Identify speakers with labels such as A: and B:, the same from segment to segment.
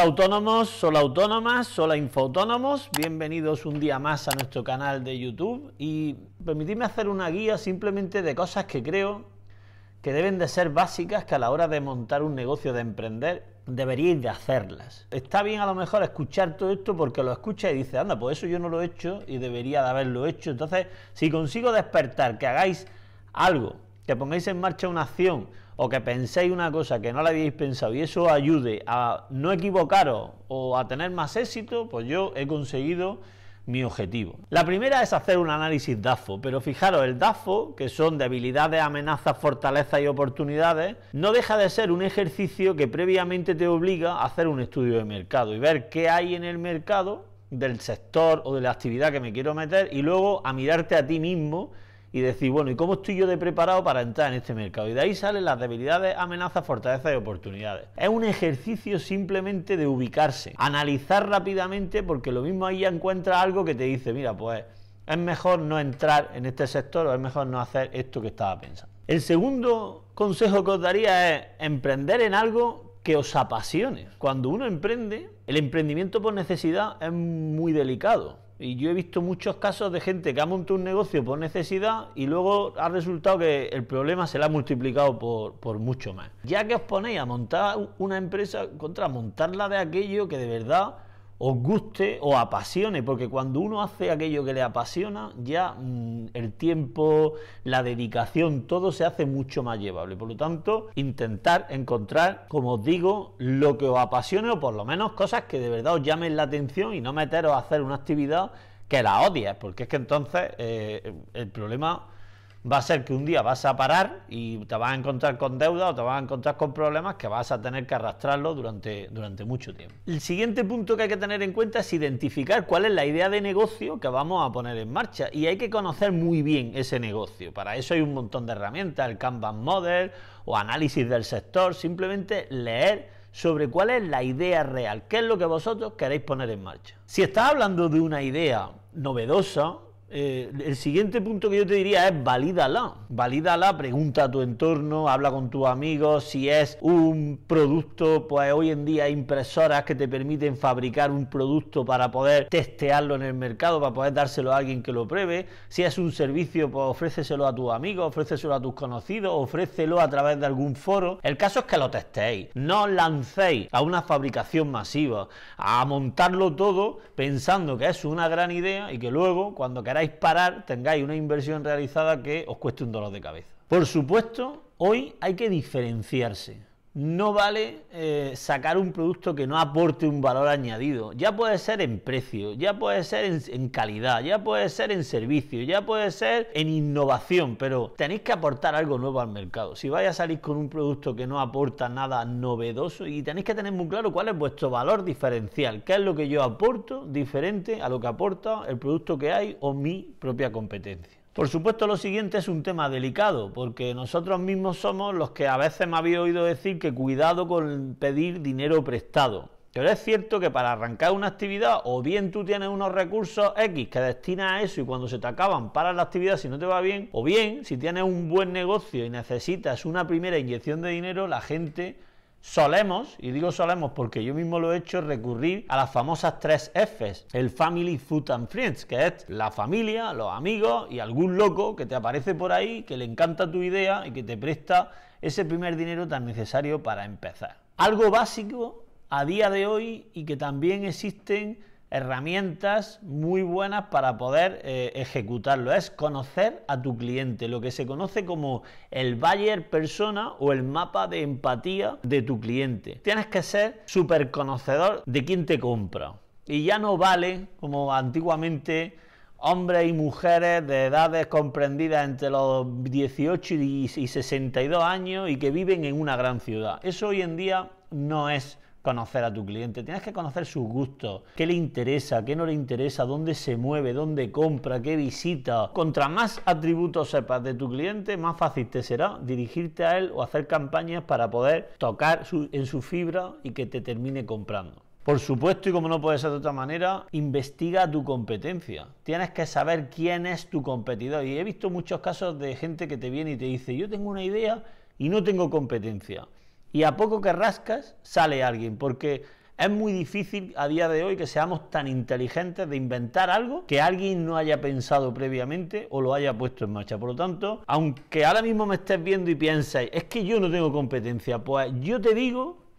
A: autónomos, hola autónomas, hola infoautónomos, bienvenidos un día más a nuestro canal de YouTube y permitidme hacer una guía simplemente de cosas que creo que deben de ser básicas que a la hora de montar un negocio, de emprender, deberíais de hacerlas. Está bien a lo mejor escuchar todo esto porque lo escucha y dice, anda, pues eso yo no lo he hecho y debería de haberlo hecho. Entonces, si consigo despertar, que hagáis algo, que pongáis en marcha una acción, o que penséis una cosa que no la habéis pensado y eso ayude a no equivocaros o a tener más éxito, pues yo he conseguido mi objetivo. La primera es hacer un análisis DAFO, pero fijaros, el DAFO, que son debilidades, amenazas, fortalezas y oportunidades, no deja de ser un ejercicio que previamente te obliga a hacer un estudio de mercado y ver qué hay en el mercado del sector o de la actividad que me quiero meter y luego a mirarte a ti mismo y decir, bueno, ¿y cómo estoy yo de preparado para entrar en este mercado? Y de ahí salen las debilidades, amenazas, fortalezas y oportunidades. Es un ejercicio simplemente de ubicarse, analizar rápidamente, porque lo mismo ahí ya encuentras algo que te dice, mira, pues es mejor no entrar en este sector o es mejor no hacer esto que estaba pensando. El segundo consejo que os daría es emprender en algo que os apasione. Cuando uno emprende, el emprendimiento por necesidad es muy delicado y yo he visto muchos casos de gente que ha montado un negocio por necesidad y luego ha resultado que el problema se le ha multiplicado por, por mucho más. Ya que os ponéis a montar una empresa contra montarla de aquello que de verdad os guste, o apasione, porque cuando uno hace aquello que le apasiona, ya mm, el tiempo, la dedicación, todo se hace mucho más llevable. Por lo tanto, intentar encontrar, como os digo, lo que os apasione o por lo menos cosas que de verdad os llamen la atención y no meteros a hacer una actividad que la odies, porque es que entonces eh, el problema va a ser que un día vas a parar y te vas a encontrar con deuda o te vas a encontrar con problemas que vas a tener que arrastrarlo durante, durante mucho tiempo. El siguiente punto que hay que tener en cuenta es identificar cuál es la idea de negocio que vamos a poner en marcha y hay que conocer muy bien ese negocio. Para eso hay un montón de herramientas, el canvas Model o análisis del sector, simplemente leer sobre cuál es la idea real, qué es lo que vosotros queréis poner en marcha. Si estás hablando de una idea novedosa, eh, el siguiente punto que yo te diría es valídala. Valídala, pregunta a tu entorno, habla con tus amigos, si es un producto, pues hoy en día hay impresoras que te permiten fabricar un producto para poder testearlo en el mercado, para poder dárselo a alguien que lo pruebe. Si es un servicio, pues ofréceselo a tus amigos, ofréceselo a tus conocidos, ofrécelo a través de algún foro. El caso es que lo testéis, no lancéis a una fabricación masiva, a montarlo todo pensando que es una gran idea y que luego, cuando queráis parar tengáis una inversión realizada que os cueste un dolor de cabeza. Por supuesto, hoy hay que diferenciarse no vale eh, sacar un producto que no aporte un valor añadido. Ya puede ser en precio, ya puede ser en, en, calidad, ya puede ser en servicio, ya puede ser en innovación, pero tenéis que aportar algo nuevo al mercado. Si vais a salir con un producto que no aporta nada novedoso y tenéis que tener muy claro cuál es vuestro valor diferencial, qué es lo que yo aporto diferente a lo que aporta el producto que hay o mi propia competencia. Por supuesto, lo siguiente es un tema delicado, porque nosotros mismos somos los que a veces me había oído decir que cuidado con pedir dinero prestado. Pero es cierto que para arrancar una actividad, o bien tú tienes unos recursos X que destinas a eso y cuando se te acaban para la actividad si no te va bien, o bien si tienes un buen negocio y necesitas una primera inyección de dinero, la gente Solemos, y digo solemos porque yo mismo lo he hecho, recurrir a las famosas tres Fs, el Family, Food and Friends, que es la familia, los amigos y algún loco que te aparece por ahí, que le encanta tu idea y que te presta ese primer dinero tan necesario para empezar. Algo básico a día de hoy y que también existen herramientas muy buenas para poder eh, ejecutarlo. Es conocer a tu cliente, lo que se conoce como el buyer persona o el mapa de empatía de tu cliente. Tienes que ser súper conocedor de quién te compra. Y ya no vale como antiguamente hombres y mujeres de edades comprendidas entre los 18 y 62 años y que viven en una gran ciudad. Eso hoy en día no es conocer a tu cliente, tienes que conocer sus gustos, qué le interesa, qué no le interesa, dónde se mueve, dónde compra, qué visita. Contra más atributos sepas de tu cliente, más fácil te será dirigirte a él o hacer campañas para poder tocar en su fibra y que te termine comprando. Por supuesto, y como no puede ser de otra manera, investiga tu competencia. Tienes que saber quién es tu competidor. Y he visto muchos casos de gente que te viene y te dice, yo tengo una idea y no tengo competencia y a poco que rascas sale alguien, porque es muy difícil a día de hoy que seamos tan inteligentes de inventar algo que alguien no haya pensado previamente o lo haya puesto en marcha. Por lo tanto, aunque ahora mismo me estés viendo y pienses, es que yo no tengo competencia, pues yo te digo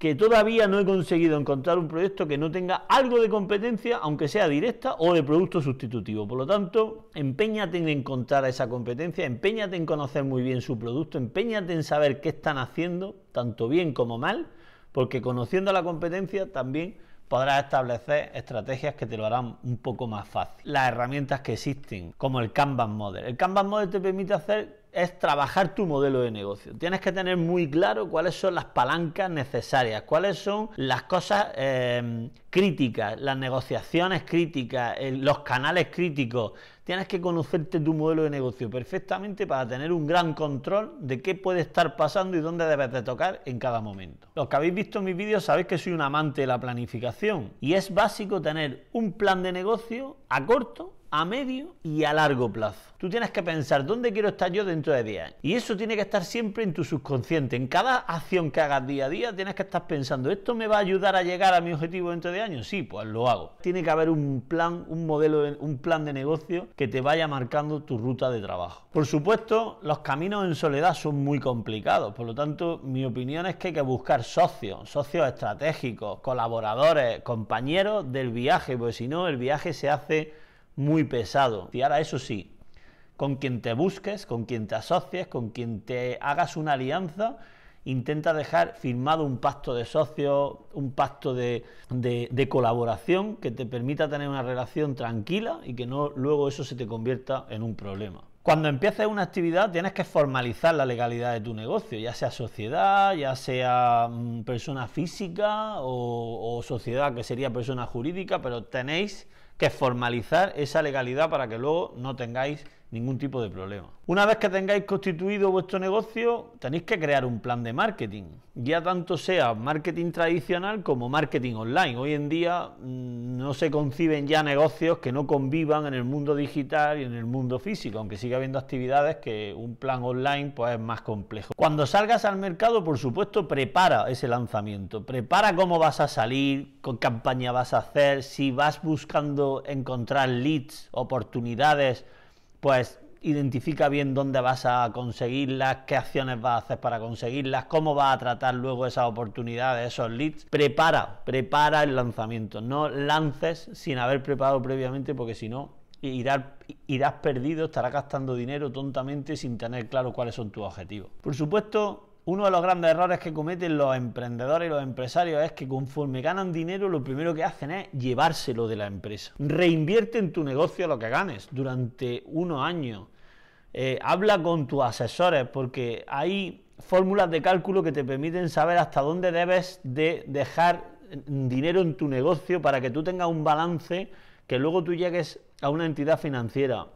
A: que todavía no he conseguido encontrar un proyecto que no tenga algo de competencia, aunque sea directa o de producto sustitutivo. Por lo tanto, empeñate en encontrar esa competencia, empeñate en conocer muy bien su producto, empeñate en saber qué están haciendo, tanto bien como mal, porque conociendo la competencia también podrás establecer estrategias que te lo harán un poco más fácil. Las herramientas que existen, como el canvas Model. El canvas Model te permite hacer es trabajar tu modelo de negocio. Tienes que tener muy claro cuáles son las palancas necesarias, cuáles son las cosas eh, críticas, las negociaciones críticas, los canales críticos. Tienes que conocerte tu modelo de negocio perfectamente para tener un gran control de qué puede estar pasando y dónde debes de tocar en cada momento. Los que habéis visto mis vídeos sabéis que soy un amante de la planificación y es básico tener un plan de negocio a corto, a medio y a largo plazo. Tú tienes que pensar dónde quiero estar yo dentro de 10 años. Y eso tiene que estar siempre en tu subconsciente. En cada acción que hagas día a día tienes que estar pensando, ¿esto me va a ayudar a llegar a mi objetivo dentro de años? Sí, pues lo hago. Tiene que haber un plan, un modelo, un plan de negocio que te vaya marcando tu ruta de trabajo. Por supuesto, los caminos en soledad son muy complicados. Por lo tanto, mi opinión es que hay que buscar socios, socios estratégicos, colaboradores, compañeros del viaje, porque si no, el viaje se hace muy pesado. Y ahora eso sí, con quien te busques, con quien te asocies, con quien te hagas una alianza, intenta dejar firmado un pacto de socios, un pacto de, colaboración que te permita tener una relación tranquila y que no luego eso se te convierta en un problema. Cuando empieces una actividad tienes que formalizar la legalidad de tu negocio, ya sea sociedad, ya sea mm, persona física o sociedad que sería persona jurídica, pero tenéis que formalizar esa legalidad para que luego no tengáis ningún tipo de problema. Una vez que tengáis constituido vuestro negocio, tenéis que crear un plan de marketing, ya tanto sea marketing tradicional como marketing online. Hoy en día mm, no se conciben ya negocios que no convivan en el mundo digital y en el mundo físico, aunque siga habiendo actividades que un plan online pues es más complejo. Cuando salgas al mercado, por supuesto, prepara ese lanzamiento, prepara cómo vas a salir, con campaña vas a hacer, si vas buscando encontrar leads, oportunidades, pues identifica bien dónde vas a conseguirlas, qué acciones vas a hacer para conseguirlas, cómo vas a tratar luego esas oportunidades, esos leads. Prepara, prepara el lanzamiento. No lances sin haber preparado previamente porque si no irás, perdido, estarás gastando dinero tontamente sin tener claro cuáles son tus objetivos. Por supuesto, uno de los grandes errores que cometen los emprendedores y los empresarios es que conforme ganan dinero lo primero que hacen es llevárselo de la empresa. Reinvierte en tu negocio lo que ganes durante unos años. Eh, habla con tus asesores porque hay fórmulas de cálculo que te permiten saber hasta dónde debes de dejar dinero en tu negocio para que tú tengas un balance que luego tú llegues a una entidad financiera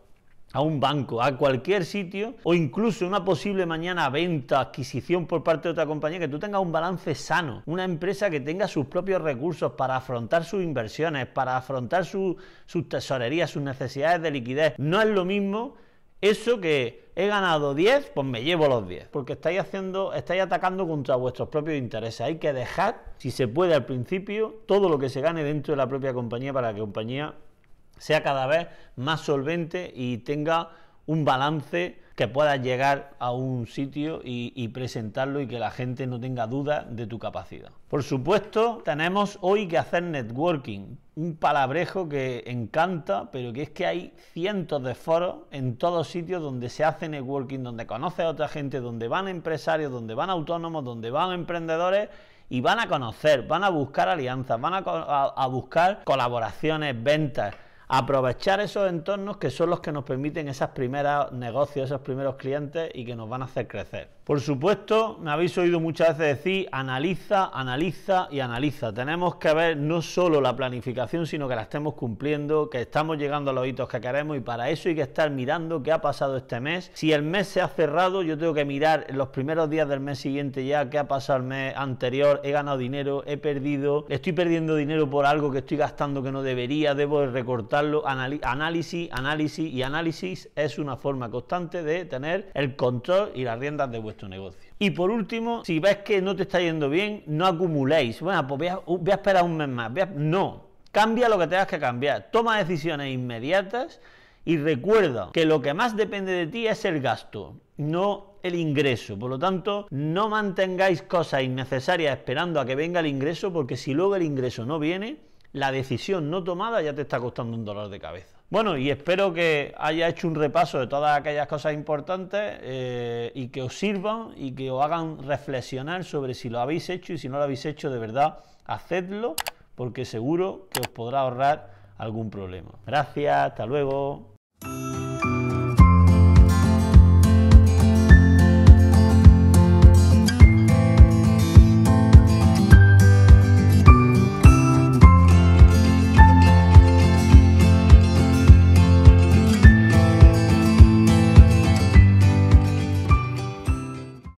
A: a un banco, a cualquier sitio, o incluso una posible mañana venta, adquisición por parte de otra compañía, que tú tengas un balance sano, una empresa que tenga sus propios recursos para afrontar sus inversiones, para afrontar sus tesorerías, sus necesidades de liquidez. No es lo mismo eso que he ganado 10, pues me llevo los 10, porque estáis haciendo, estáis atacando contra vuestros propios intereses. Hay que dejar, si se puede al principio, todo lo que se gane dentro de la propia compañía para que la compañía sea cada vez más solvente y tenga un balance que pueda llegar a un sitio y, presentarlo y que la gente no tenga duda de tu capacidad. Por supuesto, tenemos hoy que hacer networking, un palabrejo que encanta, pero que es que hay cientos de foros en todos sitios donde se hace networking, donde conoce a otra gente, donde van empresarios, donde van autónomos, donde van emprendedores y van a conocer, van a buscar alianzas, van a buscar colaboraciones, ventas aprovechar esos entornos que son los que nos permiten esos primeros negocios, esos primeros clientes y que nos van a hacer crecer. Por supuesto, me habéis oído muchas veces decir analiza, analiza y analiza. Tenemos que ver no solo la planificación, sino que la estemos cumpliendo, que estamos llegando a los hitos que queremos y para eso hay que estar mirando qué ha pasado este mes. Si el mes se ha cerrado, yo tengo que mirar los primeros días del mes siguiente ya qué ha pasado el mes anterior, he ganado dinero, he perdido, estoy perdiendo dinero por algo que estoy gastando que no debería, debo recortarlo. análisis, análisis y análisis es una forma constante de tener el control y las riendas de vuestro tu negocio. Y por último, si ves que no te está yendo bien, no acumuléis. Bueno, pues voy a, esperar un mes más. no, cambia lo que tengas que cambiar. Toma decisiones inmediatas y recuerda que lo que más depende de ti es el gasto, no el ingreso. Por lo tanto, no mantengáis cosas innecesarias esperando a que venga el ingreso, porque si luego el ingreso no viene, la decisión no tomada ya te está costando un dólar de cabeza. Bueno, y espero que haya hecho un repaso de todas aquellas cosas importantes eh, y que os sirvan y que os hagan reflexionar sobre si lo habéis hecho y si no lo habéis hecho de verdad, hacedlo porque seguro que os podrá ahorrar algún problema. Gracias, hasta luego.